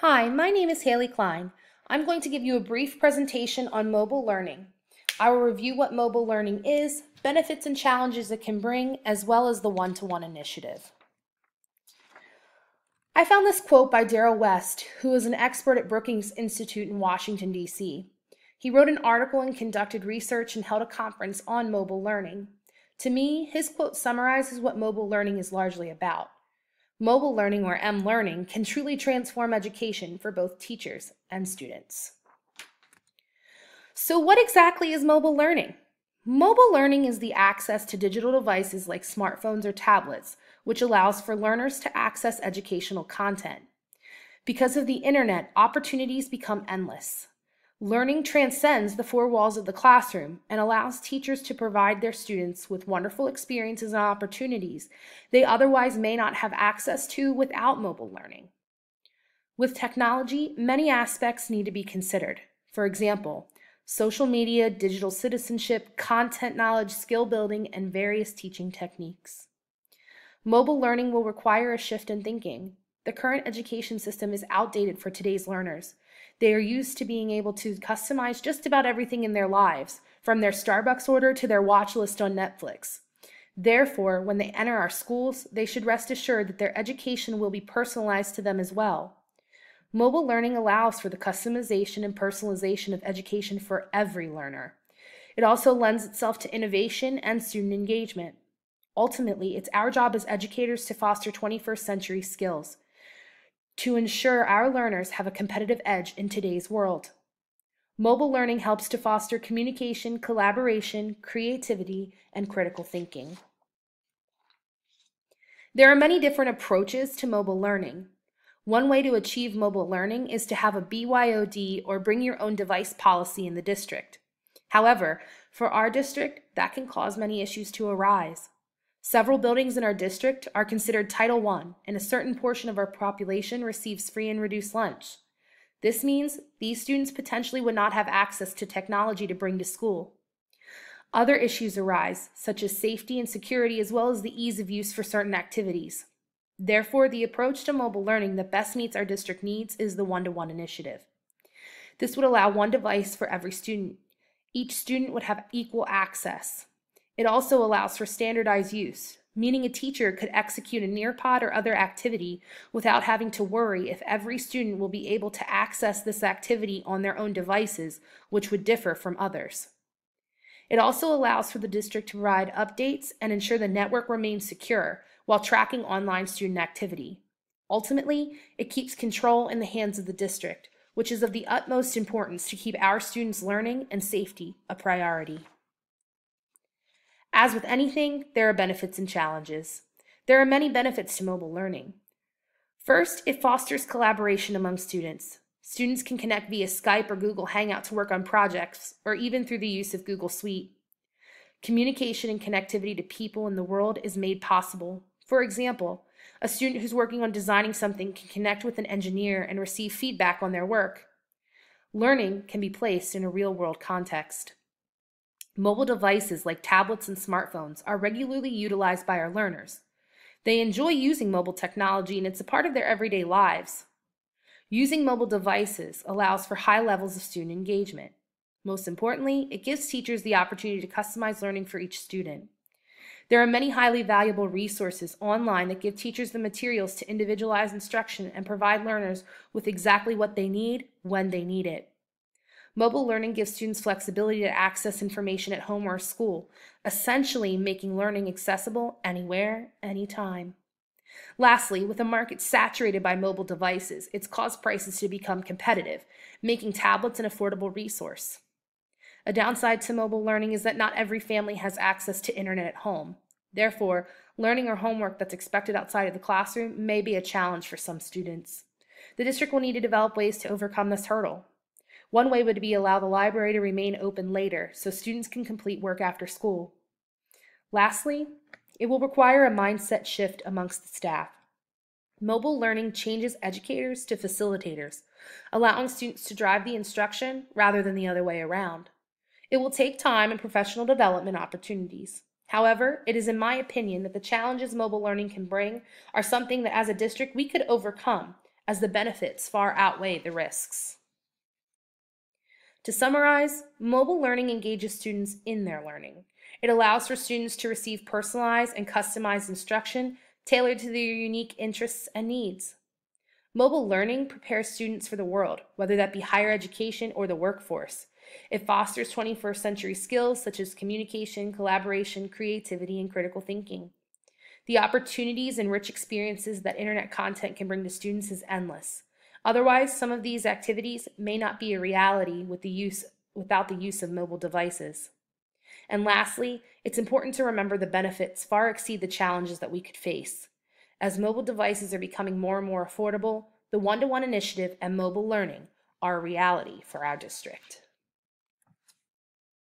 Hi, my name is Haley Klein. I'm going to give you a brief presentation on mobile learning. I will review what mobile learning is, benefits and challenges it can bring, as well as the one-to-one -one initiative. I found this quote by Daryl West, who is an expert at Brookings Institute in Washington, D.C. He wrote an article and conducted research and held a conference on mobile learning. To me, his quote summarizes what mobile learning is largely about. Mobile learning or M-learning can truly transform education for both teachers and students. So what exactly is mobile learning? Mobile learning is the access to digital devices like smartphones or tablets, which allows for learners to access educational content. Because of the internet, opportunities become endless. Learning transcends the four walls of the classroom and allows teachers to provide their students with wonderful experiences and opportunities they otherwise may not have access to without mobile learning. With technology, many aspects need to be considered. For example, social media, digital citizenship, content knowledge, skill building, and various teaching techniques. Mobile learning will require a shift in thinking. The current education system is outdated for today's learners. They are used to being able to customize just about everything in their lives, from their Starbucks order to their watch list on Netflix. Therefore, when they enter our schools, they should rest assured that their education will be personalized to them as well. Mobile learning allows for the customization and personalization of education for every learner. It also lends itself to innovation and student engagement. Ultimately, it's our job as educators to foster 21st century skills, to ensure our learners have a competitive edge in today's world. Mobile learning helps to foster communication, collaboration, creativity, and critical thinking. There are many different approaches to mobile learning. One way to achieve mobile learning is to have a BYOD or bring your own device policy in the district. However, for our district, that can cause many issues to arise. Several buildings in our district are considered Title I, and a certain portion of our population receives free and reduced lunch. This means these students potentially would not have access to technology to bring to school. Other issues arise, such as safety and security, as well as the ease of use for certain activities. Therefore, the approach to mobile learning that best meets our district needs is the one-to-one initiative. This would allow one device for every student. Each student would have equal access. It also allows for standardized use, meaning a teacher could execute a Nearpod or other activity without having to worry if every student will be able to access this activity on their own devices, which would differ from others. It also allows for the district to provide updates and ensure the network remains secure while tracking online student activity. Ultimately, it keeps control in the hands of the district, which is of the utmost importance to keep our students' learning and safety a priority. As with anything, there are benefits and challenges. There are many benefits to mobile learning. First, it fosters collaboration among students. Students can connect via Skype or Google Hangout to work on projects, or even through the use of Google Suite. Communication and connectivity to people in the world is made possible. For example, a student who's working on designing something can connect with an engineer and receive feedback on their work. Learning can be placed in a real world context. Mobile devices like tablets and smartphones are regularly utilized by our learners. They enjoy using mobile technology and it's a part of their everyday lives. Using mobile devices allows for high levels of student engagement. Most importantly, it gives teachers the opportunity to customize learning for each student. There are many highly valuable resources online that give teachers the materials to individualize instruction and provide learners with exactly what they need when they need it. Mobile learning gives students flexibility to access information at home or school, essentially making learning accessible anywhere, anytime. Lastly, with a market saturated by mobile devices, it's caused prices to become competitive, making tablets an affordable resource. A downside to mobile learning is that not every family has access to internet at home. Therefore, learning or homework that's expected outside of the classroom may be a challenge for some students. The district will need to develop ways to overcome this hurdle, one way would be allow the library to remain open later so students can complete work after school. Lastly, it will require a mindset shift amongst the staff. Mobile learning changes educators to facilitators, allowing students to drive the instruction rather than the other way around. It will take time and professional development opportunities. However, it is in my opinion that the challenges mobile learning can bring are something that as a district we could overcome as the benefits far outweigh the risks. To summarize, mobile learning engages students in their learning. It allows for students to receive personalized and customized instruction tailored to their unique interests and needs. Mobile learning prepares students for the world, whether that be higher education or the workforce. It fosters 21st century skills such as communication, collaboration, creativity, and critical thinking. The opportunities and rich experiences that internet content can bring to students is endless. Otherwise, some of these activities may not be a reality with the use, without the use of mobile devices. And lastly, it's important to remember the benefits far exceed the challenges that we could face. As mobile devices are becoming more and more affordable, the one-to-one -one initiative and mobile learning are a reality for our district.